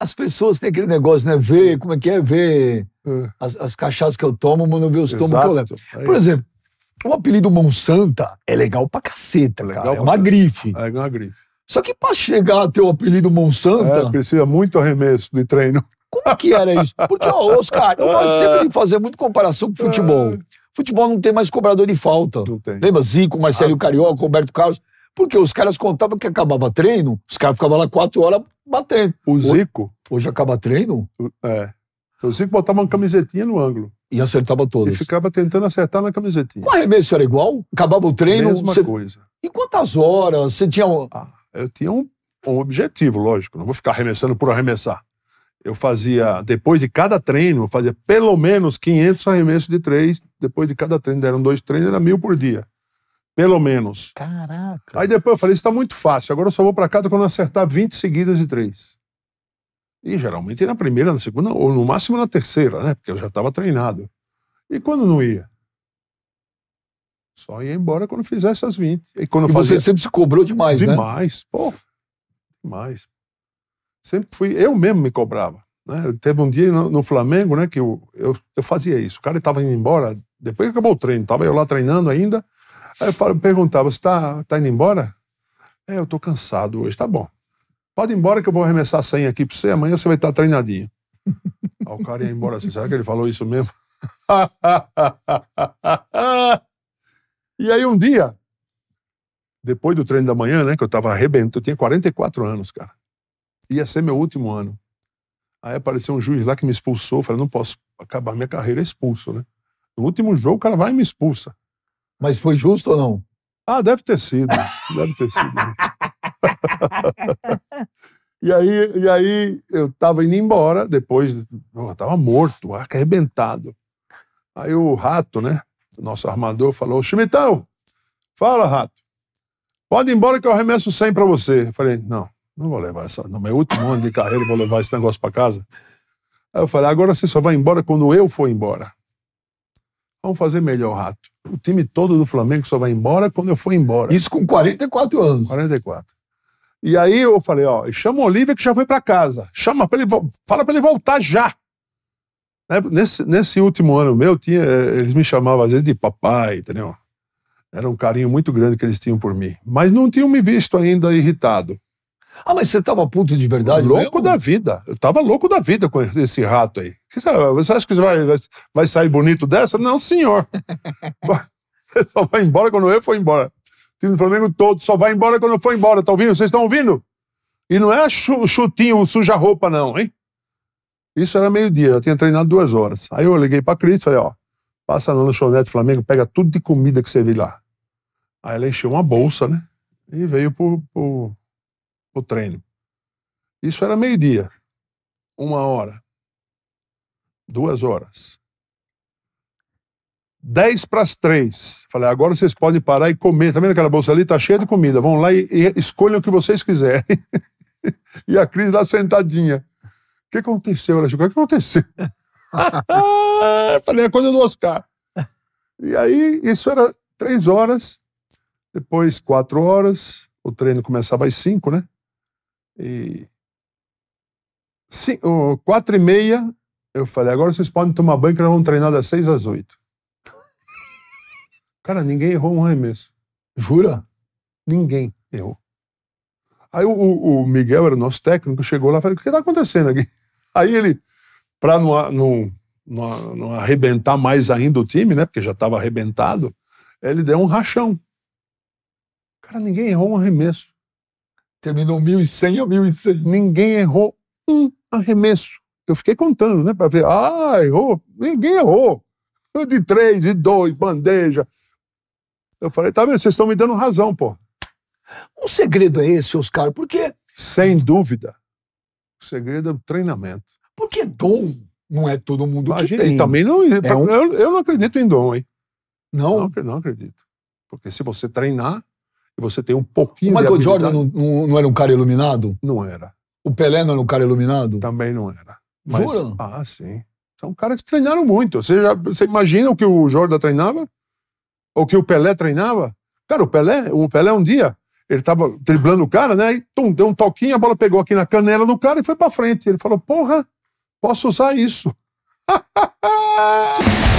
as pessoas têm aquele negócio, né? Ver, é. como é que é? Ver é. as, as cachaças que eu tomo, mas não ver os tomos que eu levo. É Por exemplo, o apelido Monsanta é legal pra caceta, é legal cara. É uma grife. É, é uma grife. Só que pra chegar a ter o apelido Monsanta... É, precisa muito arremesso de treino. Como que era isso? Porque, ó, Oscar, eu gosto sempre de fazer muito comparação com é. futebol. Futebol não tem mais cobrador de falta. Não tem. Lembra? Zico, Marcelinho ah, Carioca, Roberto Carlos. Porque os caras contavam que acabava treino, os caras ficavam lá quatro horas batendo. O Zico. Hoje, hoje acaba treino? É. O Zico botava uma camisetinha no ângulo. E acertava todas. E ficava tentando acertar na camisetinha. O arremesso era igual? Acabava o treino? Mesma você... coisa. E quantas horas? Você tinha. Um... Ah, eu tinha um, um objetivo, lógico. Não vou ficar arremessando por arremessar. Eu fazia, depois de cada treino, eu fazia pelo menos 500 arremessos de três. Depois de cada treino, deram dois treinos, era mil por dia. Pelo menos. Caraca. Aí depois eu falei, isso tá muito fácil. Agora eu só vou para casa quando eu acertar 20 seguidas de três. E geralmente na primeira, na segunda, ou no máximo na terceira, né? Porque eu já estava treinado. E quando não ia? Só ia embora quando fizesse as 20. E quando e fazia... você sempre se cobrou demais, demais né? Demais, pô. Demais. Sempre fui... Eu mesmo me cobrava. Né? Teve um dia no, no Flamengo, né? Que eu, eu, eu fazia isso. O cara estava indo embora, depois que acabou o treino. Estava eu lá treinando ainda. Aí eu perguntava: você está tá indo embora? É, eu estou cansado hoje. Tá bom. Pode ir embora que eu vou arremessar senha aqui para você, amanhã você vai estar treinadinho. Aí o cara ia embora assim: será que ele falou isso mesmo? e aí um dia, depois do treino da manhã, né, que eu estava arrebentando, eu tinha 44 anos, cara. Ia ser meu último ano. Aí apareceu um juiz lá que me expulsou. Eu falei, não posso acabar minha carreira expulso, né? No último jogo, o cara vai e me expulsa. Mas foi justo ou não? Ah, deve ter sido. deve ter sido. e, aí, e aí eu tava indo embora, depois eu tava morto, arrebentado. Aí o rato, né? Nosso armador falou: Chimitão, fala, rato. Pode ir embora que eu arremesso 100 para você. Eu falei: Não, não vou levar essa. No meu último ano de carreira, eu vou levar esse negócio para casa. Aí eu falei: Agora você só vai embora quando eu for embora. Vamos fazer melhor, Rato. O time todo do Flamengo só vai embora quando eu for embora. Isso com 44 anos. 44. E aí eu falei, ó, chama o Olívia que já foi para casa. Chama para ele, fala para ele voltar já. Né, nesse, nesse último ano meu, tinha, eh, eles me chamavam às vezes de papai, entendeu? Era um carinho muito grande que eles tinham por mim. Mas não tinham me visto ainda irritado. Ah, mas você tava puto de verdade Louco mesmo? da vida. Eu tava louco da vida com esse rato aí. Você acha que vai, vai, sair bonito dessa? Não, senhor. você só vai embora quando eu for embora. O time do Flamengo todo só vai embora quando eu for embora. Tá ouvindo? Vocês estão ouvindo? E não é chutinho, suja-roupa, não, hein? Isso era meio-dia, eu tinha treinado duas horas. Aí eu liguei pra Cris e falei, ó, passa na lanchonete do Flamengo, pega tudo de comida que você viu lá. Aí ela encheu uma bolsa, né? E veio pro, pro, o treino. Isso era meio-dia, uma hora, duas horas. Dez para as três. Falei, agora vocês podem parar e comer. Tá vendo aquela bolsa ali? Tá cheia de comida. Vão lá e, e escolham o que vocês quiserem. e a Cris lá sentadinha. O que aconteceu? Ela o que aconteceu? falei, é coisa do Oscar. E aí, isso era três horas, depois quatro horas, o treino começava às cinco, né? E... Sim, oh, quatro e meia, eu falei, agora vocês podem tomar banho que nós vamos treinar das seis às oito. Cara, ninguém errou um arremesso. Jura? Ninguém errou. Aí o, o, Miguel, era o nosso técnico, chegou lá e falou, o que está acontecendo aqui? Aí ele, para não, não, não, não arrebentar mais ainda o time, né, porque já estava arrebentado, ele deu um rachão. Cara, ninguém errou um arremesso. Terminou 1.100 a 1.100. Ninguém errou um arremesso. Eu fiquei contando, né, para ver. Ah, errou. Ninguém errou. De três, e dois, bandeja. Eu falei, tá vendo? Vocês estão me dando razão, pô. o segredo é esse, Oscar, porque. Sem dúvida. O segredo é o treinamento. Porque dom não é todo mundo que gente, tem. E também não. É um... eu, eu não acredito em dom, hein? Não? não? Não acredito. Porque se você treinar, e você tem um pouquinho o Michael Jordan não, não, não, era um cara iluminado? Não era. O Pelé não era um cara iluminado? Também não era. Mas, Jura? Ah, sim. São caras que treinaram muito. Você, já, você imagina o que o Jordan treinava? Ou o que o Pelé treinava? Cara, o Pelé, o Pelé um dia, ele tava driblando o cara, né? E tum, deu um toquinho, a bola pegou aqui na canela do cara e foi pra frente. Ele falou, porra, posso usar isso.